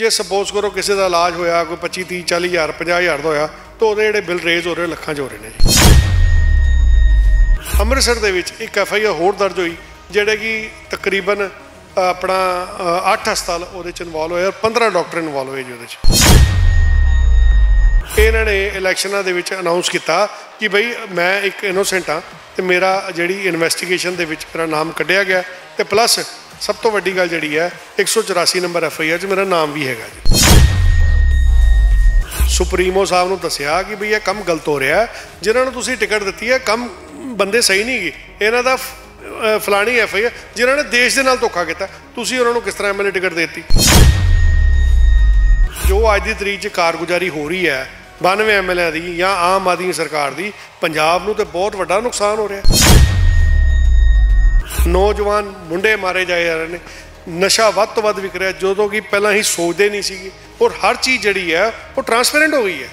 ਜੇ ਸਪੋਜ਼ ਕਰੋ ਕਿਸੇ ਦਾ ਇਲਾਜ ਹੋਇਆ ਕੋਈ 25 30 40000 50000 ਦਾ ਹੋਇਆ ਤਾਂ ਉਹਦੇ ਜਿਹੜੇ ਬਿੱਲ ਰੇਜ਼ ਹੋ ਰਹੇ ਲੱਖਾਂ 'ਚ ਹੋ ਰਹੇ ਨੇ ਜੀ ਅੰਮ੍ਰਿਤਸਰ ਦੇ ਵਿੱਚ ਇੱਕ ਐਫ ਆਈ ਆਰ ਹੋਰ ਦਰਜ ਹੋਈ ਜਿਹੜੇ ਕਿ ਤਕਰੀਬਨ ਆਪਣਾ 8 ਹਸਪਤਾਲ ਉਹਦੇ 'ਚ ਇਨਵੋਲਵ ਹੋਏ ਔਰ 15 ਡਾਕਟਰ ਇਨਵੋਲਵ ਹੋਏ ਜੀ ਉਹਦੇ 'ਚ ਇਹਨਾਂ ਨੇ ਇਲੈਕਸ਼ਨਾਂ ਦੇ ਵਿੱਚ ਅਨਾਉਂਸ ਕੀਤਾ ਕਿ ਭਈ ਮੈਂ ਇੱਕ ਇਨੋਸੈਂਟ ਆ ਤੇ ਮੇਰਾ ਜਿਹੜੀ ਇਨਵੈਸਟੀਗੇਸ਼ਨ ਦੇ ਵਿੱਚ ਮੇਰਾ ਨਾਮ ਕੱਢਿਆ ਗਿਆ ਤੇ ਪਲੱਸ ਸਭ ਤੋਂ ਵੱਡੀ ਗੱਲ ਜਿਹੜੀ ਹੈ 184 ਨੰਬਰ ਐਫ ਆਈ ਆਰ 'ਚ ਮੇਰਾ ਨਾਮ ਵੀ ਹੈਗਾ ਜੀ ਸੁਪਰੀਮੋ ਸਾਹਿਬ ਨੂੰ ਦੱਸਿਆ ਕਿ ਭਈ ਇਹ ਕੰਮ ਗਲਤ ਹੋ ਰਿਹਾ ਜਿਨ੍ਹਾਂ ਨੂੰ ਤੁਸੀਂ ਟਿਕਟ ਦਿੱਤੀ ਹੈ ਕੰਮ ਬੰਦੇ ਸਹੀ ਨਹੀਂ ਗਏ ਇਹਨਾਂ ਦਾ ਫਲਾਣੀ ਐਫ ਆਈ ਆਰ ਜਿਨ੍ਹਾਂ ਨੇ ਦੇਸ਼ ਦੇ ਨਾਲ ਧੋਖਾ ਕੀਤਾ ਤੁਸੀਂ ਉਹਨਾਂ ਨੂੰ ਕਿਸ ਤਰ੍ਹਾਂ ਐਮਐਲਏ ਟਿਕਟ ਦਿੱਤੀ ਜੋ ਅੱਜ ਦੀ ਤਰੀਕ 'ਚ ਕਾਰਗੁਜ਼ਾਰੀ ਹੋ ਰਹੀ ਹੈ 92 ਐਮਐਲਏ ਦੀ ਜਾਂ ਆਮ ਆਦਮੀ ਸਰਕਾਰ ਦੀ ਪੰਜਾਬ ਨੂੰ ਤੇ ਬਹੁਤ ਵੱਡਾ ਨੁਕਸਾਨ ਹੋ ਰਿਹਾ ਨੌਜਵਾਨ ਮੁੰਡੇ ਮਾਰੇ ਜਾ ਰਹੇ ਨੇ ਨਸ਼ਾ ਵੱਧ ਤੋਂ ਵੱਧ ਵਿਕ ਰਿਹਾ ਜਦੋਂ ਕਿ ਪਹਿਲਾਂ ਹੀ ਸੋਚਦੇ ਨਹੀਂ ਸੀਗੇ ਔਰ ਹਰ ਚੀਜ਼ ਜਿਹੜੀ ਹੈ ਉਹ ਟਰਾਂਸਪੇਰੈਂਟ ਹੋ ਗਈ ਹੈ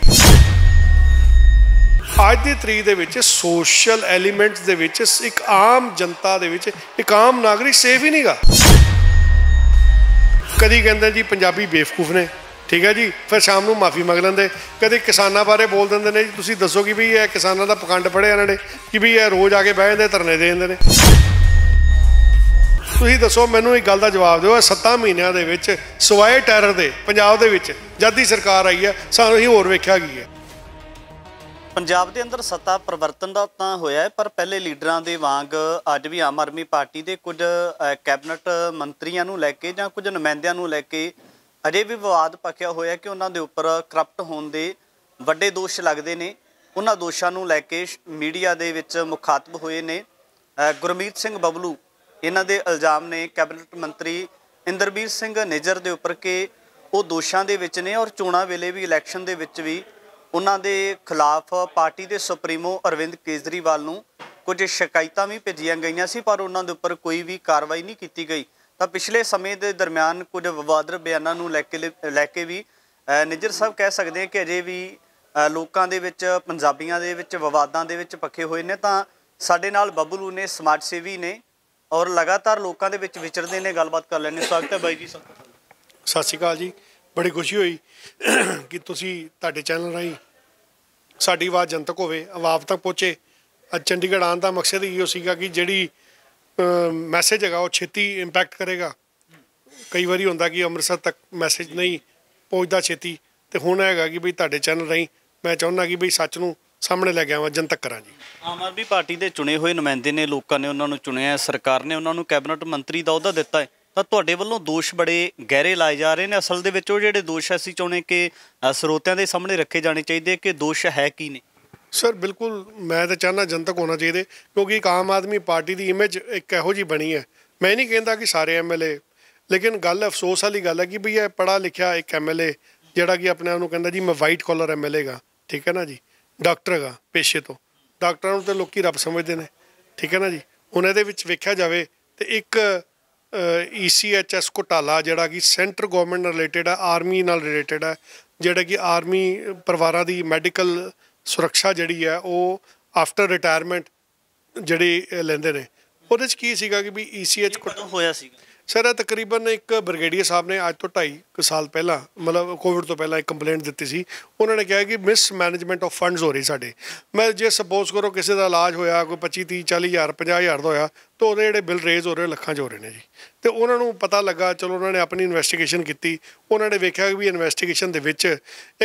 ਅੱਜ ਦੇ ਤਰੀਕ ਦੇ ਵਿੱਚ ਸੋਸ਼ਲ ਐਲੀਮੈਂਟਸ ਦੇ ਵਿੱਚ ਇੱਕ ਆਮ ਜਨਤਾ ਦੇ ਵਿੱਚ ਇੱਕ ਆਮ ਨਾਗਰਿਕ ਸੇਫ ਹੀ ਨਹੀਂਗਾ ਕਦੀ ਕਹਿੰਦੇ ਜੀ ਪੰਜਾਬੀ ਬੇਵਕੂਫ ਨੇ ਠੀਕ ਹੈ ਜੀ ਫਿਰ ਸ਼ਾਮ ਨੂੰ ਮਾਫੀ ਮੰਗ ਲੈਂਦੇ ਕਦੇ ਕਿਸਾਨਾਂ ਬਾਰੇ ਬੋਲ ਦਿੰਦੇ ਨੇ ਜੀ ਤੁਸੀਂ ਦੱਸੋ ਕਿ ਵੀ ਇਹ ਕਿਸਾਨਾਂ ਦਾ ਪਕੰਡ ਪੜਿਆ ਇਹਨਾਂ ਨੇ ਕਿ ਵੀ ਇਹ ਰੋਜ਼ ਆ ਕੇ ਬਹਿ ਜਾਂਦੇ ਧਰਨੇ ਦੇ ਜਾਂਦੇ ਨੇ ਤੁਸੀਂ ਦੱਸੋ ਮੈਨੂੰ ਇਹ ਗੱਲ ਦਾ ਜਵਾਬ ਦਿਓ ਇਹ 7 ਮਹੀਨਿਆਂ ਦੇ ਵਿੱਚ ਸਵਾਏ ਟੈਰਰ ਦੇ ਪੰਜਾਬ ਦੇ ਵਿੱਚ ਜਦ ਦੀ ਸਰਕਾਰ ਆਈ ਹੈ ਸਾਨੂੰ ਹੀ ਹੋਰ ਵੇਖਿਆ ਗਈ ਹੈ ਪੰਜਾਬ ਦੇ ਅੰਦਰ ਸੱਤਾ ਪਰਿਵਰਤਨ ਦਾ ਤਾਂ ਹੋਇਆ ਹੈ ਪਰ ਪਹਿਲੇ ਲੀਡਰਾਂ ਦੇ ਵਾਂਗ ਅੱਜ ਵੀ ਆਮ ਆਦਮੀ ਪਾਰਟੀ ਦੇ ਕੁਝ ਕੈਬਨਟ ਮੰਤਰੀਆਂ ਨੂੰ ਲੈ ਕੇ ਜਾਂ ਕੁਝ ਨੁਮਾਇੰਦਿਆਂ ਨੂੰ ਲੈ ਕੇ ਅਜੇ ਵੀ ਵਿਵਾਦ ਪੱਕਿਆ ਹੋਇਆ ਕਿ ਉਹਨਾਂ ਦੇ ਉੱਪਰ ਕਰਪਟ ਹੋਣ ਦੇ ਵੱਡੇ ਦੋਸ਼ ਲੱਗਦੇ ਨੇ ਉਹਨਾਂ ਦੋਸ਼ਾਂ ਨੂੰ ਲੈ ਕੇ ਮੀਡੀਆ ਦੇ ਵਿੱਚ ਮੁਖਾਤਬ ਹੋਏ ਨੇ ਗੁਰਮੀਤ ਸਿੰਘ ਬਬਲੂ ਇਹਨਾਂ ਦੇ ਇਲਜ਼ਾਮ ਨੇ ਕੈਬਨਿਟ ਮੰਤਰੀ ਇੰਦਰਬੀਰ ਸਿੰਘ ਨਿਜਰ ਦੇ ਉੱਪਰ ਕਿ ਉਹ ਦੋਸ਼ਾਂ ਦੇ ਵਿੱਚ ਨੇ ਔਰ ਚੋਣਾਂ ਵੇਲੇ ਵੀ ਇਲੈਕਸ਼ਨ ਦੇ ਵਿੱਚ ਵੀ ਉਹਨਾਂ ਦੇ ਖਿਲਾਫ ਪਾਰਟੀ ਦੇ ਸੁਪਰੀਮੋ ਅਰਵਿੰਦ ਕੇਜਰੀਵਾਲ ਨੂੰ ਕੁਝ ਸ਼ਿਕਾਇਤਾਂ ਵੀ ਭੇਜੀਆਂ ਗਈਆਂ ਸੀ ਪਰ ਉਹਨਾਂ ਦੇ ਉੱਪਰ ਕੋਈ ਵੀ ਕਾਰਵਾਈ ਨਹੀਂ ਕੀਤੀ ਗਈ ਤਾਂ ਪਿਛਲੇ ਸਮੇਂ ਦੇ ਦਰਮਿਆਨ ਕੁਝ ਵਿਵਾਦਰ ਬਿਆਨਾਂ ਨੂੰ ਲੈ ਕੇ ਲੈ ਕੇ ਵੀ ਨਿਜਰ ਸਾਹਿਬ ਕਹਿ ਸਕਦੇ ਆ ਕਿ ਅਜੇ ਵੀ ਲੋਕਾਂ ਦੇ ਵਿੱਚ ਪੰਜਾਬੀਆਂ ਦੇ ਵਿੱਚ ਵਿਵਾਦਾਂ ਦੇ ਵਿੱਚ ਪੱਕੇ ਹੋਏ ਨੇ ਤਾਂ ਸਾਡੇ ਨਾਲ ਬੱਬਲੂ ਨੇ ਸਮਾਜ ਸੇਵੀ ਨੇ ਔਰ ਲਗਾਤਾਰ ਲੋਕਾਂ ਦੇ ਵਿੱਚ ਵਿਚਰਦੇ ਨੇ ਗੱਲਬਾਤ ਕਰ ਲੈਣੇ ਸਵਾਗਤ ਹੈ ਬਾਈ ਜੀ ਸਤਿ ਸ਼੍ਰੀ ਅਕਾਲ ਜੀ ਬੜੀ ਖੁਸ਼ੀ ਹੋਈ ਕਿ ਤੁਸੀਂ ਤੁਹਾਡੇ ਚੈਨਲ ਰਾਹੀਂ ਸਾਡੀ ਆਵਾਜ਼ ਜਨਤਕ ਹੋਵੇ ਆਵਾਜ਼ ਤੱਕ ਪਹੁੰਚੇ ਅੱਜ ਚੰਡੀਗੜ੍ਹ ਆਉਣ ਦਾ ਮਕਸਦ ਇਹੋ ਸੀਗਾ ਕਿ ਜਿਹੜੀ ਮੈਸੇਜ ਹੈਗਾ ਉਹ ਛੇਤੀ ਇੰਪੈਕਟ ਕਰੇਗਾ ਕਈ ਵਾਰੀ ਹੁੰਦਾ ਕਿ ਅੰਮ੍ਰਿਤਸਰ ਤੱਕ ਮੈਸੇਜ ਨਹੀਂ ਪਹੁੰਚਦਾ ਛੇਤੀ ਤੇ ਹੁਣ ਹੈਗਾ ਕਿ ਬਈ ਤੁਹਾਡੇ ਚੈਨਲ ਰਾਹੀਂ ਮੈਂ ਚਾਹੁੰਦਾ ਕਿ ਬਈ ਸੱਚ ਨੂੰ ਸਾਹਮਣੇ ਲੈ ਗਿਆ ਆਵਾਂ ਜਨਤਕ ਕਰਾਂ ਜੀ ਆਮ ਆਦਮੀ ਪਾਰਟੀ ਦੇ ਚੁਣੇ ਹੋਏ ਨੁਮਾਇੰਦੇ ਨੇ ਲੋਕਾਂ ਨੇ ਉਹਨਾਂ ਨੂੰ ਚੁਣਿਆ ਹੈ ਸਰਕਾਰ ਨੇ ਉਹਨਾਂ ਨੂੰ ਕੈਬਨਿਟ ਮੰਤਰੀ ਦਾ ਅਹੁਦਾ ਦਿੱਤਾ ਹੈ ਤਾਂ ਤੁਹਾਡੇ ਵੱਲੋਂ ਦੋਸ਼ ਬੜੇ ਗਹਿਰੇ ਲਾਏ ਜਾ ਰਹੇ ਨੇ ਅਸਲ ਦੇ ਵਿੱਚ ਉਹ ਜਿਹੜੇ ਦੋਸ਼ ਅਸੀਂ ਚਾਹੁੰਦੇ ਕਿ ਸਰੋਤਿਆਂ ਦੇ ਸਾਹਮਣੇ ਰੱਖੇ ਜਾਣੇ ਚਾਹੀਦੇ ਕਿ ਦੋਸ਼ ਹੈ ਕੀ ਨੇ ਸਰ ਬਿਲਕੁਲ ਮੈਂ ਤਾਂ ਚਾਹਨਾ ਜਨਤਕ ਹੋਣਾ ਚਾਹੀਦੇ ਕਿਉਂਕਿ ਇੱਕ ਆਮ ਆਦਮੀ ਪਾਰਟੀ ਦੀ ਇਮੇਜ ਇੱਕ ਇਹੋ ਜੀ ਬਣੀ ਹੈ ਮੈਂ ਨਹੀਂ ਕਹਿੰਦਾ ਕਿ ਸਾਰੇ ਐਮਐਲਏ ਲੇਕਿਨ ਗੱਲ ਅਫਸੋਸ ਵਾਲੀ ਗੱਲ ਹੈ ਕਿ ਭਈ ਇਹ ਪੜਾ ਲਿਖਿਆ ਇੱਕ ਐਮਐਲਏ ਜਿਹੜਾ ਕਿ ਆਪਣੇ ਆਪ ਨੂੰ ਕਹਿੰਦਾ ਜੀ ਮੈਂ ਵਾਈਟ ਕਾਲਰ ਐਮਐਲਏਗਾ ਠੀਕ ਹੈ ਨਾ ਜੀ ਡਾਕਟਰ ਹੈਗਾ ਪੇਸ਼ੇ ਤੋਂ ਡਾਕਟਰਾਂ ਨੂੰ ਤੇ ਲੋਕੀ ਰੱਬ ਸਮਝਦੇ ਨੇ ਠੀਕ ਹੈ ਨਾ ਜੀ ਹੁਣ ਇਹਦੇ ਵਿੱਚ ਵੇਖਿਆ ਜਾਵੇ ਤੇ ਇੱਕ ਈਸੀਐਚਐਸ ਘੁਟਾਲਾ ਜਿਹੜਾ ਕਿ ਸੈਂਟਰ ਗਵਰਨਮੈਂਟ ਨਾਲ ਰਿਲੇਟਡ ਹੈ ਆਰਮੀ ਨਾਲ ਰਿਲੇਟਡ ਹੈ ਜਿਹੜਾ ਕਿ ਆਰਮੀ ਪਰਿਵਾਰਾਂ ਦੀ ਮੈਡੀਕਲ ਸੁਰੱਖਿਆ ਜਿਹੜੀ ਹੈ ਉਹ ਆਫਟਰ ਰਿਟਾਇਰਮੈਂਟ ਜਿਹੜੀ ਲੈਂਦੇ ਨੇ ਉਹਦੇ 'ਚ ਕੀ ਸੀਗਾ ਕਿ ਵੀ ਈਸੀਐਚ ਕਦੋਂ ਹੋਇਆ ਸੀਗਾ ਸਰ ਇਹ ਤਕਰੀਬਨ ਇੱਕ ਬ੍ਰਿਗੇਡੀਅਰ ਸਾਹਿਬ ਨੇ ਅੱਜ ਤੋਂ 2.5 ਸਾਲ ਪਹਿਲਾਂ ਮਤਲਬ ਕੋਵਿਡ ਤੋਂ ਪਹਿਲਾਂ ਇੱਕ ਕੰਪਲੇਂਟ ਦਿੱਤੀ ਸੀ ਉਹਨਾਂ ਨੇ ਕਿਹਾ ਕਿ ਮਿਸ ਮੈਨੇਜਮੈਂਟ ਆਫ ਫੰਡਸ ਹੋ ਰਹੀ ਸਾਡੇ ਮੈਂ ਜੇ ਸਪੋਜ਼ ਕਰੋ ਕਿਸੇ ਦਾ ਇਲਾਜ ਹੋਇਆ ਕੋਈ 25 30 40 ਹਜ਼ਾਰ 50 ਹਜ਼ਾਰ ਦਾ ਹੋਇਆ ਤਾਂ ਉਹਦੇ ਜਿਹੜੇ ਬਿਲ ਰੇਜ਼ ਹੋ ਰਹੇ ਲੱਖਾਂ 'ਚ ਹੋ ਰਹੇ ਨੇ ਜੀ ਤੇ ਉਹਨਾਂ ਨੂੰ ਪਤਾ ਲੱਗਾ ਚਲੋ ਉਹਨਾਂ ਨੇ ਆਪਣੀ ਇਨਵੈਸਟੀਗੇਸ਼ਨ ਕੀਤੀ ਉਹਨਾਂ ਨੇ ਵੇਖਿਆ ਕਿ ਵੀ ਇਨਵੈਸਟੀਗੇਸ਼ਨ ਦੇ ਵਿੱਚ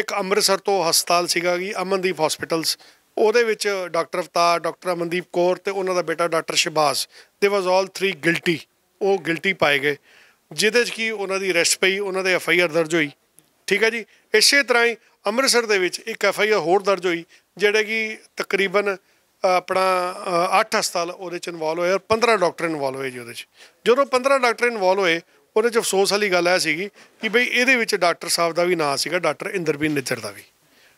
ਇੱਕ ਅੰਮ੍ਰਿਤਸਰ ਤੋਂ ਹਸਪਤਾਲ ਸੀਗਾ ਕਿ ਅਮਨਦੀਪ ਹਸਪੀਟਲਸ ਉਹਦੇ ਵਿੱਚ ਡਾਕਟਰ ਅਫਤਾਰ ਡਾਕਟਰ ਅਮਨਦੀਪ ਕੌਰ ਤੇ ਉਹਨਾਂ ਦਾ ਬੇਟਾ ਡਾਕਟਰ ਸ਼ਿਬਾਸ ਦੇ ਵਾਸ ਆਲ 3 ਗਿਲਟੀ ਉਹ ਗਿਲਟੀ ਪਾਏ ਗਏ ਜਿਹਦੇ 'ਚ ਕੀ ਉਹਨਾਂ ਦੀ ਅਰੈਸਟ ਪਈ ਉਹਨਾਂ ਦੇ ਐਫ ਆਈ ਆਰ ਦਰਜ ਹੋਈ ਠੀਕ ਹੈ ਜੀ ਇਸੇ ਤਰ੍ਹਾਂ ਹੀ ਅੰਮ੍ਰਿਤਸਰ ਦੇ ਵਿੱਚ ਇੱਕ ਐਫ ਆਈ ਆਰ ਹੋਰ ਦਰਜ ਹੋਈ ਜਿਹੜੇ ਕੀ ਤਕਰੀਬਨ ਆਪਣਾ 8 ਹਸਪਤਾਲ ਉਹਦੇ 'ਚ ਇਨਵੋਲ ਹੋਏ ਔਰ 15 ਡਾਕਟਰ ਇਨਵੋਲ ਹੋਏ ਜੀ ਉਹਦੇ 'ਚ ਜਦੋਂ 15 ਡਾਕਟਰ ਇਨਵੋਲ ਹੋਏ ਉਹਦੇ 'ਚ ਅਫਸੋਸ ਵਾਲੀ ਗੱਲ ਐ ਸੀਗੀ ਕਿ ਬਈ ਇਹਦੇ ਵਿੱਚ ਡਾਕਟਰ ਸਾਹਿਬ ਦਾ ਵੀ ਨਾਂ ਸੀਗਾ ਡਾਕਟਰ ਇੰਦਰਬੀਨ ਨਿੱਜਰ ਦਾ ਵੀ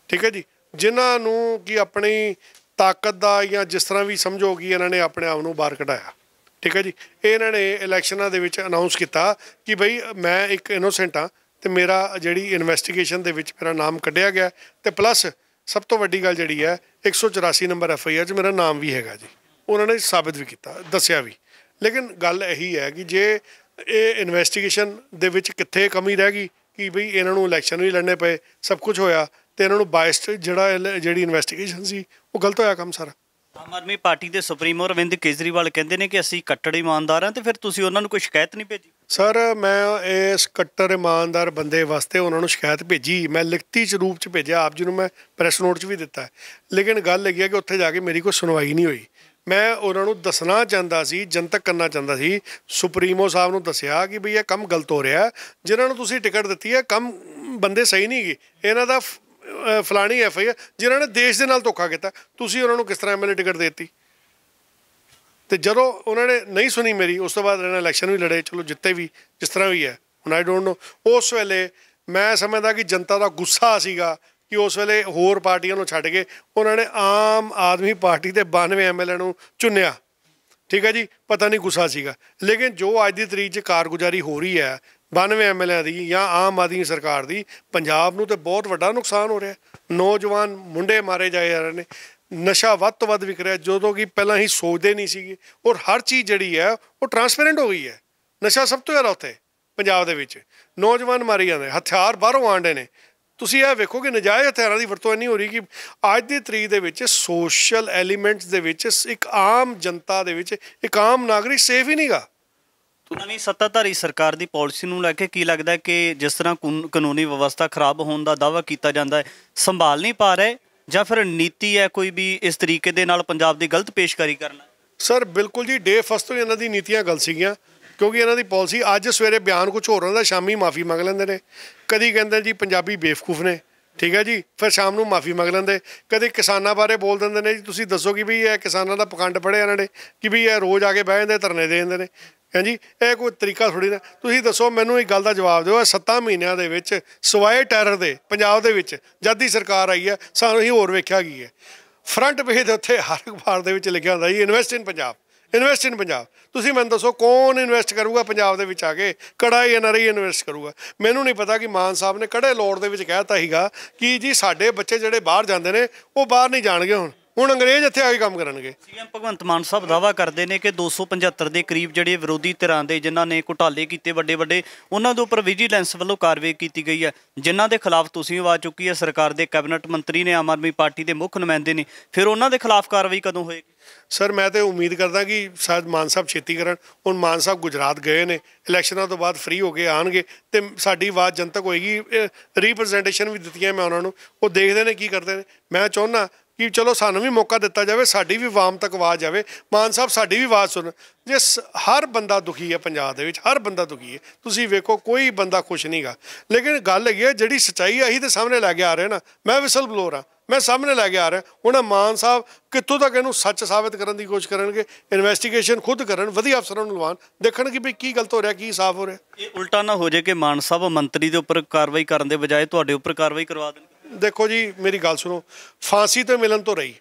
ਠੀਕ ਹੈ ਜੀ ਜਿਨ੍ਹਾਂ ਨੂੰ ਕਿ ਆਪਣੀ ਤਾਕਤ ਦਾ ਜਾਂ ਜਿਸ ਤਰ੍ਹਾਂ ਵੀ ਸਮਝੋ ਕਿ ਇਹਨਾਂ ਨੇ ਆਪਣੇ ਆਪ ਨੂੰ ਬਾਹਰ ਕਢਾਇਆ ਠੀਕ ਹੈ ਜੀ ਇਹਨਾਂ ਨੇ ਇਲੈਕਸ਼ਨਾਂ ਦੇ ਵਿੱਚ ਅਨਾਉਂਸ ਕੀਤਾ ਕਿ ਭਈ ਮੈਂ ਇੱਕ ਇਨੋਸੈਂਟ ਆ ਤੇ ਮੇਰਾ ਜਿਹੜੀ ਇਨਵੈਸਟੀਗੇਸ਼ਨ ਦੇ ਵਿੱਚ ਮੇਰਾ ਨਾਮ ਕੱਢਿਆ ਗਿਆ ਤੇ ਪਲੱਸ ਸਭ ਤੋਂ ਵੱਡੀ ਗੱਲ ਜਿਹੜੀ ਹੈ 184 ਨੰਬਰ ਐਫ ਆਈ ਆਰ 'ਚ ਮੇਰਾ ਨਾਮ ਵੀ ਹੈਗਾ ਜੀ ਉਹਨਾਂ ਨੇ ਸਾਬਤ ਵੀ ਕੀਤਾ ਦੱਸਿਆ ਵੀ ਲੇਕਿਨ ਗੱਲ ਇਹੀ ਹੈ ਕਿ ਜੇ ਇਹ ਇਨਵੈਸਟੀਗੇਸ਼ਨ ਦੇ ਵਿੱਚ ਕਿੱਥੇ ਕਮੀ ਰਹਿ ਗਈ ਕਿ ਭਈ ਇਹਨਾਂ ਨੂੰ ਇਲੈਕਸ਼ਨ ਵੀ ਲੜਨੇ ਪਏ ਸਭ ਕੁਝ ਹੋਇਆ ਤੇ ਇਹਨਾਂ ਨੂੰ ਬਾਇਸਟ ਜਿਹੜਾ ਜਿਹੜੀ ਇਨਵੈਸਟੀਗੇਸ਼ਨ ਸੀ ਉਹ ਗਲਤ ਹੋਇਆ ਕੰਮ ਸਾਰਾ ਆਮ ਆਦਮੀ ਪਾਰਟੀ ਦੇ ਸੁਪਰੀਮੋ ਰਵਿੰਦ ਕੇਜਰੀਵਾਲ ਕਹਿੰਦੇ ਨੇ ਕਿ ਅਸੀਂ ਕੱਟੜ ਇਮਾਨਦਾਰ ਹਾਂ ਤੇ ਫਿਰ ਤੁਸੀਂ ਉਹਨਾਂ ਨੂੰ ਕੋਈ ਸ਼ਿਕਾਇਤ ਨਹੀਂ ਭੇਜੀ ਸਰ ਮੈਂ ਇਸ ਕੱਟੜ ਇਮਾਨਦਾਰ ਬੰਦੇ ਵਾਸਤੇ ਉਹਨਾਂ ਨੂੰ ਸ਼ਿਕਾਇਤ ਭੇਜੀ ਮੈਂ ਲਿਖਤੀ ਚ ਰੂਪ ਚ ਭੇਜਿਆ ਆਪ ਜੀ ਨੂੰ ਮੈਂ ਪ੍ਰੈਸ ਨੋਟ ਚ ਵੀ ਦਿੱਤਾ ਲੇਕਿਨ ਗੱਲ ਇਹ ਹੈ ਕਿ ਉੱਥੇ ਜਾ ਕੇ ਮੇਰੀ ਕੋਈ ਸੁਣਵਾਈ ਨਹੀਂ ਹੋਈ ਮੈਂ ਉਹਨਾਂ ਨੂੰ ਦੱਸਣਾ ਚਾਹੁੰਦਾ ਸੀ ਜਨਤਕ ਕਰਨਾ ਚਾਹੁੰਦਾ ਸੀ ਸੁਪਰੀਮੋ ਸਾਹਿਬ ਨੂੰ ਦੱਸਿਆ ਕਿ ਭਈ ਇਹ ਕੰਮ ਗਲਤ ਹੋ ਰਿਹਾ ਜਿਨ੍ਹਾਂ ਨੂੰ ਤੁਸੀਂ ਟਿਕਟ ਦਿੱਤੀ ਹੈ ਕੰਮ ਬੰਦੇ ਸਹੀ ਨਹੀਂ ਗਏ ਇਹਨਾਂ ਦਾ ਫਲਾਣੀ ਐਫ ਆਈ ਆ ਜਿਨ੍ਹਾਂ ਨੇ ਦੇਸ਼ ਦੇ ਨਾਲ ਧੋਖਾ ਕੀਤਾ ਤੁਸੀਂ ਉਹਨਾਂ ਨੂੰ ਕਿਸ ਤਰ੍ਹਾਂ ਐਮਐਲਏ ਟਿਕਟ ਦਿੱਤੀ ਤੇ ਜਦੋਂ ਉਹਨਾਂ ਨੇ ਨਹੀਂ ਸੁਣੀ ਮੇਰੀ ਉਸ ਤੋਂ ਬਾਅਦ ਇਹਨਾਂ ਇਲੈਕਸ਼ਨ ਵੀ ਲੜੇ ਚਲੋ ਜਿੱਤੇ ਵੀ ਜਿਸ ਤਰ੍ਹਾਂ ਵੀ ਹੈ ਹੁਣ ਆਈ ਡੋਨਟ ਨੋ ਉਸ ਵੇਲੇ ਮੈਂ ਸਮਝਦਾ ਕਿ ਜਨਤਾ ਦਾ ਗੁੱਸਾ ਸੀਗਾ ਕਿ ਉਸ ਵੇਲੇ ਹੋਰ ਪਾਰਟੀਆਂ ਨੂੰ ਛੱਡ ਕੇ ਉਹਨਾਂ ਨੇ ਆਮ ਆਦਮੀ ਪਾਰਟੀ ਦੇ 92 ਐਮਐਲਏ ਨੂੰ ਚੁਣਿਆ ਠੀਕ ਹੈ ਜੀ ਪਤਾ ਨਹੀਂ ਗੁੱਸਾ ਸੀਗਾ ਲੇਕਿਨ ਜੋ ਅੱਜ ਦੀ ਤਰੀਕ 'ਚ ਕਾਰਗੁਜ਼ਾਰੀ ਹੋ ਰਹੀ ਹੈ 92 ਐਮਐਲਏ ਦੀ ਜਾਂ ਆਮ ਆਦਮੀ ਸਰਕਾਰ ਦੀ ਪੰਜਾਬ ਨੂੰ ਤੇ ਬਹੁਤ ਵੱਡਾ ਨੁਕਸਾਨ ਹੋ ਰਿਹਾ ਨੌਜਵਾਨ ਮੁੰਡੇ ਮਾਰੇ ਜਾ ਰਹੇ ਨੇ ਨਸ਼ਾ ਵੱਧ ਤੋਂ ਵੱਧ ਵਿਕ ਰਿਹਾ ਜਦੋਂ ਕਿ ਪਹਿਲਾਂ ਹੀ ਸੋਚਦੇ ਨਹੀਂ ਸੀਗੇ ਔਰ ਹਰ ਚੀਜ਼ ਜਿਹੜੀ ਹੈ ਉਹ ਟਰਾਂਸਪੇਰੈਂਟ ਹੋ ਗਈ ਹੈ ਨਸ਼ਾ ਸਭ ਤੋਂ ਜ਼ਿਆਦਾ ਉੱਥੇ ਪੰਜਾਬ ਦੇ ਵਿੱਚ ਨੌਜਵਾਨ ਮਾਰੇ ਜਾਂਦੇ ਹਥਿਆਰ ਬਾਹਰੋਂ ਆਂਡੇ ਨੇ ਤੁਸੀਂ ਇਹ ਵੇਖੋ ਕਿ ਨਜਾਇਜ਼ ਹਥਿਆਰਾਂ ਦੀ ਵਰਤੋਂ ਇੰਨੀ ਹੋ ਰਹੀ ਕਿ ਅੱਜ ਦੇ ਤਰੀਕ ਦੇ ਵਿੱਚ ਸੋਸ਼ਲ ਐਲੀਮੈਂਟਸ ਦੇ ਵਿੱਚ ਇੱਕ ਆਮ ਜਨਤਾ ਦੇ ਵਿੱਚ ਇੱਕ ਆਮ ਨਾਗਰਿਕ ਸੇਫ ਹੀ ਨਹੀਂਗਾ ਨਵੀਂ ਸੱਤਾਧਾਰੀ ਸਰਕਾਰ ਦੀ ਪਾਲਿਸੀ ਨੂੰ ਲੈ ਕੇ ਕੀ ਲੱਗਦਾ ਕਿ ਜਿਸ ਤਰ੍ਹਾਂ ਕਾਨੂੰਨੀ ਵਿਵਸਥਾ ਖਰਾਬ ਹੋਣ ਦਾ ਦਾਵਾ ਕੀਤਾ ਜਾਂਦਾ ਹੈ ਸੰਭਾਲ ਨਹੀਂ ਪਾ ਰਹੇ ਜਾਂ ਫਿਰ ਨੀਤੀ ਹੈ ਕੋਈ ਵੀ ਇਸ ਤਰੀਕੇ ਦੇ ਨਾਲ ਪੰਜਾਬ ਦੀ ਗਲਤ ਪੇਸ਼ਕਾਰੀ ਕਰਨਾ ਸਰ ਬਿਲਕੁਲ ਜੀ ਡੇ ਫਸਟ ਤੋਂ ਇਹਨਾਂ ਦੀ ਨੀਤੀਆਂ ਗਲਤ ਸੀਗੀਆਂ ਕਿਉਂਕਿ ਇਹਨਾਂ ਦੀ ਪਾਲਿਸੀ ਅੱਜ ਸਵੇਰੇ ਬਿਆਨ ਕੁਝ ਹੋਰ ਹੁੰਦਾ ਸ਼ਾਮੀ ਮਾਫੀ ਮੰਗ ਲੈਂਦੇ ਨੇ ਕਦੀ ਕਹਿੰਦੇ ਜੀ ਪੰਜਾਬੀ ਬੇਵਕੂਫ ਨੇ ਠੀਕ ਹੈ ਜੀ ਫਿਰ ਸ਼ਾਮ ਨੂੰ ਮਾਫੀ ਮੰਗ ਲੈਂਦੇ ਕਦੇ ਕਿਸਾਨਾਂ ਬਾਰੇ ਬੋਲ ਦਿੰਦੇ ਨੇ ਜੀ ਤੁਸੀਂ ਦੱਸੋ ਕਿ ਵੀ ਇਹ ਕਿਸਾਨਾਂ ਦਾ ਪਖੰਡ ਪੜਿਆ ਇਹਨਾਂ ਨੇ ਕਿ ਵੀ ਇਹ ਰੋਜ਼ ਆ ਕੇ ਬਹਿ ਜਾਂਦੇ ਧਰਨੇ ਦੇ ਜਾਂਦੇ ਨੇ ਹਾਂਜੀ ਇਹ ਕੋਈ ਤਰੀਕਾ ਥੋੜੀ ਨਾ ਤੁਸੀਂ ਦੱਸੋ ਮੈਨੂੰ ਇਹ ਗੱਲ ਦਾ ਜਵਾਬ ਦਿਓ ਇਹ 7 ਮਹੀਨਿਆਂ ਦੇ ਵਿੱਚ ਸਵਾਏ ਟੈਰਰ ਦੇ ਪੰਜਾਬ ਦੇ ਵਿੱਚ ਜਦ ਦੀ ਸਰਕਾਰ ਆਈ ਹੈ ਸਾਨੂੰ ਹੀ ਹੋਰ ਵੇਖਿਆ ਗਈ ਹੈ ਫਰੰਟ ਪੇਜ ਦੇ ਉੱਤੇ ਹਰ ਅਖਬਾਰ ਦੇ ਵਿੱਚ ਲਿਖਿਆ ਹੁੰਦਾ ਜੀ invest in Punjab invest in Punjab ਤੁਸੀਂ ਮੈਨੂੰ ਦੱਸੋ ਕੌਣ ਇਨਵੈਸਟ ਕਰੂਗਾ ਪੰਜਾਬ ਦੇ ਵਿੱਚ ਆ ਕੇ ਕੜਾ ਐਨਆਰਆਈ ਇਨਵੈਸਟ ਕਰੂਗਾ ਮੈਨੂੰ ਨਹੀਂ ਪਤਾ ਕਿ ਮਾਨ ਸਾਹਿਬ ਨੇ ਕੜੇ ਲੋੜ ਦੇ ਵਿੱਚ ਕਹਿਤਾ ਹੀਗਾ ਕਿ ਜੀ ਸਾਡੇ ਬੱਚੇ ਜਿਹੜੇ ਬਾਹਰ ਜਾਂਦੇ ਨੇ ਉਹ ਬਾਹਰ ਨਹੀਂ ਜਾਣਗੇ ਹੁਣ ਹੁਣ ਅੰਗਰੇਜ਼ ਇੱਥੇ ਆ ਕੇ ਕੰਮ ਕਰਨਗੇ ਸੀਐਮ ਭਗਵੰਤ ਮਾਨ ਸਾਹਿਬ ਦਾਵਾ ਕਰਦੇ ਨੇ ਕਿ 275 ਦੇ ਕਰੀਬ ਜਿਹੜੇ ਵਿਰੋਧੀ ਧਿਰਾਂ ਦੇ ਜਿਨ੍ਹਾਂ ਨੇ ਘੁਟਾਲੇ ਕੀਤੇ ਵੱਡੇ ਵੱਡੇ ਉਹਨਾਂ ਦੇ ਉੱਪਰ ਵਿਜੀਲੈਂਸ ਵੱਲੋਂ ਕਾਰਵਾਈ ਕੀਤੀ ਗਈ ਹੈ ਜਿਨ੍ਹਾਂ ਦੇ ਖਿਲਾਫ ਤੁਸੀਂ ਆਵਾਜ਼ ਚੁੱਕੀ ਹੈ ਸਰਕਾਰ ਦੇ ਕੈਬਨਿਟ ਮੰਤਰੀ ਨੇ ਆਮ ਆਦਮੀ ਪਾਰਟੀ ਦੇ ਮੁੱਖ ਨੁਮਾਇੰਦੇ ਨੇ ਫਿਰ ਉਹਨਾਂ ਦੇ ਖਿਲਾਫ ਕਾਰਵਾਈ ਕਦੋਂ ਹੋਏਗੀ ਸਰ ਮੈਂ ਤੇ ਉਮੀਦ ਕਰਦਾ ਕਿ ਸਾਜ ਮਾਨ ਸਾਹਿਬ ਛੇਤੀ ਕਰਨ ਹੁਣ ਮਾਨ ਸਾਹਿਬ ਗੁਜਰਾਤ ਗਏ ਨੇ ਇਲੈਕਸ਼ਨਾਂ ਤੋਂ ਬਾਅਦ ਫ੍ਰੀ ਹੋ ਕੇ ਆਣਗੇ ਤੇ ਸਾਡੀ ਆਵਾਜ਼ ਜਨਤਕ ਹੋਏਗੀ ਰਿਪਰੈਜ਼ੈਂਟੇਸ਼ਨ ਵੀ ਦਿੱਤੀ ਹੈ ਮੈਂ ਉਹਨਾਂ ਨੂੰ ਉਹ ਦੇਖਦੇ ਨੇ ਕੀ ਕਰਦੇ ਨੇ ਮੈਂ ਚਾਹੁੰਦਾ ਕਿ ਚਲੋ ਸਾਨੂੰ ਵੀ ਮੌਕਾ ਦਿੱਤਾ ਜਾਵੇ ਸਾਡੀ ਵੀ ਆਵਾਮ ਤੱਕ ਆਵਾਜ਼ ਆਵੇ ਮਾਨ ਸਾਹਿਬ ਸਾਡੀ ਵੀ ਆਵਾਜ਼ ਸੁਣ ਜੇ ਹਰ ਬੰਦਾ ਦੁਖੀ ਹੈ ਪੰਜਾਬ ਦੇ ਵਿੱਚ ਹਰ ਬੰਦਾ ਦੁਖੀ ਹੈ ਤੁਸੀਂ ਵੇਖੋ ਕੋਈ ਬੰਦਾ ਖੁਸ਼ ਨਹੀਂਗਾ ਲੇਕਿਨ ਗੱਲ ਇਹ ਹੈ ਜਿਹੜੀ ਸਚਾਈ ਆਹੀ ਤੇ ਸਾਹਮਣੇ ਲੈ ਕੇ ਆ ਰਹੇ ਨਾ ਮੈਂ ਵਿਸਲ ਬਲੋਰ ਆ ਮੈਂ ਸਾਹਮਣੇ ਲੈ ਕੇ ਆ ਰਿਹਾ ਹੁਣ ਮਾਨ ਸਾਹਿਬ ਕਿੱਥੋਂ ਤੱਕ ਇਹਨੂੰ ਸੱਚ ਸਾਬਤ ਕਰਨ ਦੀ ਕੋਸ਼ਿਸ਼ ਕਰਨਗੇ ਇਨਵੈਸਟੀਗੇਸ਼ਨ ਖੁਦ ਕਰਨ ਵਧੀਆ ਅਫਸਰਾਂ ਨੂੰ ਲਵਾਣ ਦੇਖਣ ਕਿ ਵੀ ਕੀ ਗਲਤ ਹੋ ਰਿਹਾ ਕੀ ਸਾਫ਼ ਹੋ ਰਿਹਾ ਇਹ ਉਲਟਾ ਨਾ ਹੋ ਜੇ ਕਿ ਮਾਨ ਸਾਹਿਬ ਮੰਤਰੀ ਦੇ ਉੱਪਰ ਕਾਰਵਾਈ ਕਰਨ ਦੇ ਬਜਾਏ ਤੁਹਾਡੇ ਉੱਪਰ ਕਾਰਵਾਈ ਕਰਵਾ ਦੇਣ ਦੇਖੋ ਜੀ ਮੇਰੀ ਗੱਲ ਸੁਣੋ ਫਾਂਸੀ ਤੇ ਮਿਲਣ ਤੋਂ ਰਹੀ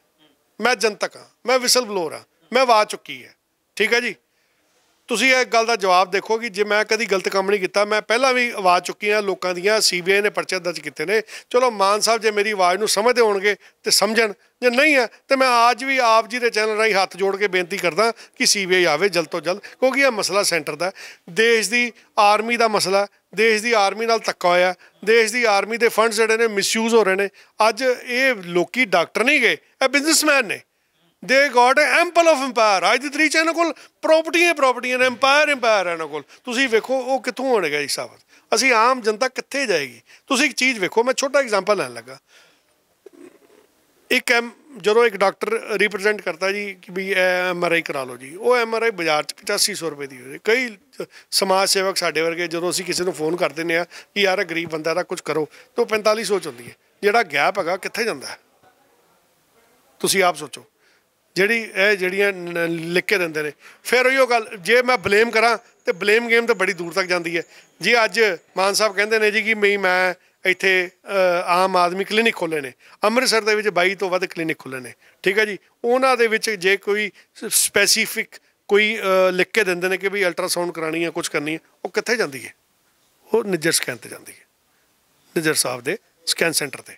ਮੈਂ ਜਨਤਕ ਹਾਂ ਮੈਂ ਵਿਸਲ ਬਲੋਰ ਹਾਂ ਮੈਂ ਆਵਾਜ਼ ਚੁੱਕੀ ਹੈ ਠੀਕ ਹੈ ਜੀ ਤੁਸੀਂ ਇਹ ਗੱਲ ਦਾ ਜਵਾਬ ਦੇਖੋ ਕਿ ਜੇ ਮੈਂ ਕਦੀ ਗਲਤ ਕੰਮ ਨਹੀਂ ਕੀਤਾ ਮੈਂ ਪਹਿਲਾਂ ਵੀ ਆਵਾਜ਼ ਚੁੱਕੀ ਆ ਲੋਕਾਂ ਦੀਆਂ ਸੀਬੀਆਈ ਨੇ ਪਰਚੇ ਦਰਜ ਕੀਤੇ ਨੇ ਚਲੋ ਮਾਨ ਸਾਹਿਬ ਜੇ ਮੇਰੀ ਆਵਾਜ਼ ਨੂੰ ਸਮਝਦੇ ਹੋਣਗੇ ਤੇ ਸਮਝਣ ਜੇ ਨਹੀਂ ਹੈ ਤੇ ਮੈਂ ਅੱਜ ਵੀ ਆਪ ਜੀ ਦੇ ਚੈਨਲ ਰਾਹੀਂ ਹੱਥ ਜੋੜ ਕੇ ਬੇਨਤੀ ਕਰਦਾ ਕਿ ਸੀਬੀਆਈ ਆਵੇ ਜਲਦ ਤੋਂ ਜਲਦ ਕਿਉਂਕਿ ਇਹ ਮਸਲਾ ਸੈਂਟਰ ਦਾ ਦੇਸ਼ ਦੀ ਆਰਮੀ ਦਾ ਮਸਲਾ ਦੇਸ਼ ਦੀ ਆਰਮੀ ਨਾਲ ਤੱਕਾ ਹੋਇਆ ਦੇਸ਼ ਦੀ ਆਰਮੀ ਦੇ ਫੰਡਸ ਜਿਹੜੇ ਨੇ ਮਿਸਯੂਜ਼ ਹੋ ਰਹੇ ਨੇ ਅੱਜ ਇਹ ਲੋਕੀ ਡਾਕਟਰ ਨਹੀਂ ਗਏ ਇਹ ਬਿਜ਼ਨਸਮੈਨ ਨੇ ਦੇ ਗਾਟ ਐਂਪਲ ਆਫ ਐਮਪਾਇਰ ਅੱਜ ਦੇ ਤਰੀਕੇ ਨਾਲ ਕੋਲ ਕੋਲ ਪ੍ਰਾਪਰਟੀਆਂ ਪ੍ਰਾਪਰਟੀਆਂ ਨੇ ਐਮਪਾਇਰ ਐਮਪਾਇਰ ਇਹਨਾਂ ਕੋਲ ਤੁਸੀਂ ਵੇਖੋ ਉਹ ਕਿੱਥੋਂ ਹੋਣਗਾ ਜੀ ਸਾਬਤ ਅਸੀਂ ਆਮ ਜਨਤਾ ਕਿੱਥੇ ਜਾਏਗੀ ਤੁਸੀਂ ਇੱਕ ਚੀਜ਼ ਵੇਖੋ ਮੈਂ ਛੋਟਾ ਐਗਜ਼ਾਮਪਲ ਲੈਣ ਲੱਗਾ ਇੱਕ ਐਮ ਜਦੋਂ ਇੱਕ ਡਾਕਟਰ ਰਿਪਰੈਜ਼ੈਂਟ ਕਰਦਾ ਜੀ ਕਿ ਵੀ ਐਮ ਆਰ ਆਈ ਕਰਾ ਲਓ ਜੀ ਉਹ ਐਮ ਆਰ ਆਈ ਬਾਜ਼ਾਰ 'ਚ 8500 ਰੁਪਏ ਦੀ ਹੋ ਜੇ ਕਈ ਸਮਾਜ ਸੇਵਕ ਸਾਡੇ ਵਰਗੇ ਜਦੋਂ ਅਸੀਂ ਕਿਸੇ ਨੂੰ ਫੋਨ ਕਰ ਦਿੰਨੇ ਆ ਕਿ ਯਾਰ ਇਹ ਗਰੀਬ ਬੰਦਾ ਦਾ ਕੁਝ ਕਰੋ ਉਹ 4500 ਚ ਹੁੰਦੀ ਹੈ ਜਿਹੜਾ ਗੈਪ ਹੈਗਾ ਕਿੱਥੇ ਜਾਂਦਾ ਤੁਸੀਂ ਆਪ ਸੋਚੋ ਜਿਹੜੀ ਇਹ ਜਿਹੜੀਆਂ ਲਿਖ ਕੇ ਦਿੰਦੇ ਨੇ ਫਿਰ ਉਹੀ ਗੱਲ ਜੇ ਮੈਂ ਬਲੇਮ ਕਰਾਂ ਤੇ ਬਲੇਮ ਗੇਮ ਤਾਂ ਬੜੀ ਦੂਰ ਤੱਕ ਜਾਂਦੀ ਹੈ ਜੀ ਅੱਜ ਮਾਨ ਸਾਹਿਬ ਕਹਿੰਦੇ ਨੇ ਜੀ ਕਿ ਮੈਂ ਮੈਂ ਇੱਥੇ ਆਮ ਆਦਮੀ ਕਲੀਨਿਕ ਖੋਲੇ ਨੇ ਅੰਮ੍ਰਿਤਸਰ ਦੇ ਵਿੱਚ 22 ਤੋਂ ਵੱਧ ਕਲੀਨਿਕ ਖੋਲੇ ਨੇ ਠੀਕ ਹੈ ਜੀ ਉਹਨਾਂ ਦੇ ਵਿੱਚ ਜੇ ਕੋਈ ਸਪੈਸੀਫਿਕ ਕੋਈ ਲਿਖ ਕੇ ਦਿੰਦੇ ਨੇ ਕਿ ਵੀ ਅਲਟਰਾਸਾਊਂਡ ਕਰਾਣੀ ਹੈ ਕੁਝ ਕਰਨੀ ਹੈ ਉਹ ਕਿੱਥੇ ਜਾਂਦੀ ਹੈ ਉਹ ਨਿਜਰ ਸਕੈਨ ਤੇ ਜਾਂਦੀ ਹੈ ਨਿਜਰ ਸਾਹਿਬ ਦੇ ਸਕੈਨ ਸੈਂਟਰ ਤੇ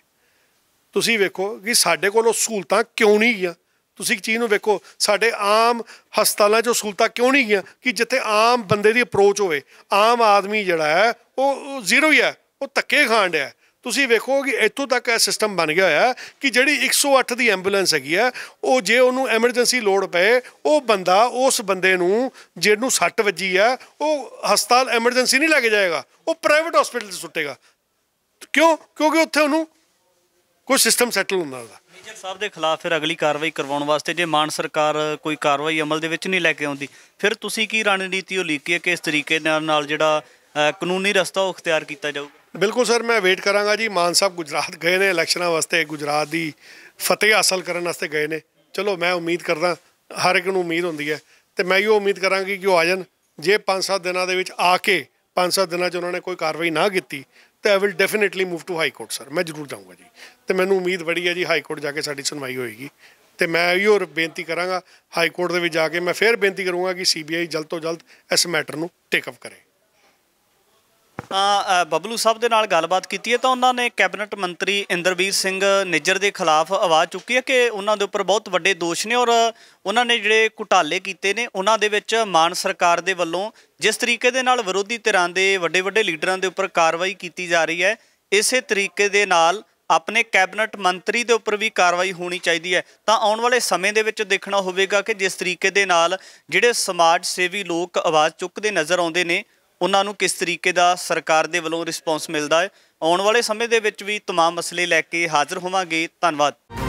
ਤੁਸੀਂ ਵੇਖੋ ਕਿ ਸਾਡੇ ਕੋਲ ਉਹ ਸਹੂਲਤਾਂ ਕਿਉਂ ਨਹੀਂ ਗਿਆ ਤੁਸੀਂ ਇੱਕ ਚੀਜ਼ ਨੂੰ ਵੇਖੋ ਸਾਡੇ ਆਮ ਹਸਪਤਾਲਾਂ 'ਚ ਸਹੂਲਤਾਂ ਕਿਉਂ ਨਹੀਂ ਗਈਆਂ ਕਿ ਜਿੱਥੇ ਆਮ ਬੰਦੇ ਦੀ ਅਪਰੋਚ ਹੋਵੇ ਆਮ ਆਦਮੀ ਜਿਹੜਾ ਹੈ ਉਹ ਜ਼ੀਰੋ ਹੀ ਹੈ ਉਹ ਤੱਕੇ ਖਾਣ ਡਿਆ ਤੁਸੀਂ ਵੇਖੋ ਕਿ ਇੱਥੋਂ ਤੱਕ ਇਹ ਸਿਸਟਮ ਬਣ ਗਿਆ ਹੋਇਆ ਕਿ ਜਿਹੜੀ 108 ਦੀ ਐਂਬੂਲੈਂਸ ਹੈਗੀ ਆ ਉਹ ਜੇ ਉਹਨੂੰ ਐਮਰਜੈਂਸੀ ਲੋੜ ਪਏ ਉਹ ਬੰਦਾ ਉਸ ਬੰਦੇ ਨੂੰ ਜਿਹਨੂੰ ਸੱਟ ਵੱਜੀ ਆ ਉਹ ਹਸਪਤਾਲ ਐਮਰਜੈਂਸੀ ਨਹੀਂ ਲੈ ਕੇ ਜਾਏਗਾ ਉਹ ਪ੍ਰਾਈਵੇਟ ਹਸਪੀਟਲ 'ਚ ਸੁੱਟੇਗਾ ਕਿਉਂ ਕਿਉਂਕਿ ਉੱਥੇ ਉਹਨੂੰ ਕੋਈ ਸਿਸਟਮ ਸੈਟਲ ਹੁੰਦਾ ਉਹਦਾ ਮੇਜਰ ਸਾਹਿਬ ਦੇ ਖਿਲਾਫ ਫਿਰ ਅਗਲੀ ਕਾਰਵਾਈ ਕਰਵਾਉਣ ਵਾਸਤੇ ਜੇ ਮਾਨ ਸਰਕਾਰ ਕੋਈ ਕਾਰਵਾਈ ਅਮਲ ਦੇ ਵਿੱਚ ਨਹੀਂ ਲੈ ਕੇ ਆਉਂਦੀ ਫਿਰ ਤੁਸੀਂ ਕੀ ਰਣਨੀਤੀ ਉਲੀਕੀ ਹੈ ਕਿ ਇਸ ਤਰੀਕੇ ਨਾਲ ਨਾਲ ਜਿਹੜਾ ਕਾਨੂੰਨੀ ਰਸਤਾ ਉਹ ਇਖਤਿਆਰ ਕੀਤਾ ਜਾਊਗਾ ਬਿਲਕੁਲ ਸਰ ਮੈਂ ਵੇਟ ਕਰਾਂਗਾ ਜੀ ਮਾਨ ਸਾਹਿਬ ਗੁਜਰਾਤ ਗਏ ਨੇ ਇਲੈਕਸ਼ਨਾਂ ਵਾਸਤੇ ਗੁਜਰਾਤ ਦੀ ਫਤਿਹ ਹਾਸਲ ਕਰਨ ਵਾਸਤੇ ਗਏ ਨੇ ਚਲੋ ਮੈਂ ਉਮੀਦ ਕਰਦਾ ਹਰ ਇੱਕ ਨੂੰ ਉਮੀਦ ਹੁੰਦੀ ਹੈ ਤੇ ਮੈਂ ਇਹ ਉਮੀਦ ਕਰਾਂਗਾ ਕਿ ਉਹ ਆ ਜਾਣ ਜੇ 5-7 ਦਿਨਾਂ ਦੇ ਵਿੱਚ ਆ ਕੇ 5-7 ਦਿਨਾਂ 'ਚ ਉਹਨਾਂ ਨੇ ਕੋਈ ਕਾਰਵਾਈ ਨਾ ਕੀਤੀ ਤੇ I will definitely move to high court sir ਮੈਂ ਜ਼ਰੂਰ ਜਾਊਂਗਾ ਜੀ ਤੇ ਮੈਨੂੰ ਉਮੀਦ ਬੜੀ ਹੈ ਜੀ ਹਾਈ ਕੋਰਟ ਜਾ ਕੇ ਸਾਡੀ ਸੁਣਵਾਈ ਹੋਏਗੀ ਤੇ ਮੈਂ ਵੀ ਹੋਰ ਬੇਨਤੀ ਕਰਾਂਗਾ ਹਾਈ ਕੋਰਟ ਦੇ ਵਿੱਚ ਜਾ ਕੇ ਮੈਂ ਫੇਰ ਬੇਨਤੀ ਕਰੂੰਗਾ ਕਿ ਸੀਬੀਆਈ ਜਲਦ ਤੋਂ ਜਲਦ ਇਸ ਮੈਟਰ ਨੂੰ ਟੇਕ ਅਪ ਕਰੇ ਤਾਂ ਬਬਲੂ ਸਾਹਿਬ ਦੇ ਨਾਲ ਗੱਲਬਾਤ ਕੀਤੀ ਹੈ ਤਾਂ ਉਹਨਾਂ ਨੇ ਕੈਬਨਿਟ ਮੰਤਰੀ ਇੰਦਰਵੀਰ ਸਿੰਘ ਨਿੱਜਰ ਦੇ ਖਿਲਾਫ ਆਵਾਜ਼ ਚੁੱਕੀ ਹੈ ਕਿ ਉਹਨਾਂ ਦੇ ਉੱਪਰ ਬਹੁਤ ਵੱਡੇ ਦੋਸ਼ ਨੇ ਔਰ ਉਹਨਾਂ ਨੇ ਜਿਹੜੇ ਘੁਟਾਲੇ ਕੀਤੇ ਨੇ ਉਹਨਾਂ ਦੇ ਵਿੱਚ ਮਾਨ ਸਰਕਾਰ ਦੇ ਵੱਲੋਂ ਜਿਸ ਤਰੀਕੇ ਦੇ ਨਾਲ ਵਿਰੋਧੀ ਧਿਰਾਂ ਦੇ ਵੱਡੇ ਵੱਡੇ ਲੀਡਰਾਂ ਦੇ ਉੱਪਰ ਕਾਰਵਾਈ ਕੀਤੀ ਜਾ ਰਹੀ ਹੈ ਇਸੇ ਤਰੀਕੇ ਦੇ ਨਾਲ ਆਪਣੇ ਕੈਬਨਟ ਮੰਤਰੀ ਦੇ ਉੱਪਰ ਵੀ ਕਾਰਵਾਈ ਹੋਣੀ ਚਾਹੀਦੀ ਹੈ ਤਾਂ ਆਉਣ ਵਾਲੇ ਸਮੇਂ ਦੇ ਵਿੱਚ ਦੇਖਣਾ ਹੋਵੇਗਾ ਕਿ ਜਿਸ ਤਰੀਕੇ ਦੇ ਨਾਲ ਜਿਹੜੇ ਸਮਾਜ ਸੇਵੀ ਲੋਕ ਆਵਾਜ਼ ਚੁੱਕਦੇ ਨਜ਼ਰ ਆਉਂਦੇ ਨੇ ਉਹਨਾਂ ਨੂੰ ਕਿਸ ਤਰੀਕੇ ਦਾ ਸਰਕਾਰ ਦੇ ਵੱਲੋਂ ਰਿਸਪੌਂਸ ਮਿਲਦਾ ਹੈ ਆਉਣ ਵਾਲੇ ਸਮੇਂ ਦੇ ਵਿੱਚ ਵੀ तमाम ਮਸਲੇ ਲੈ ਕੇ ਹਾਜ਼ਰ ਹੋਵਾਂਗੇ ਧੰਨਵਾਦ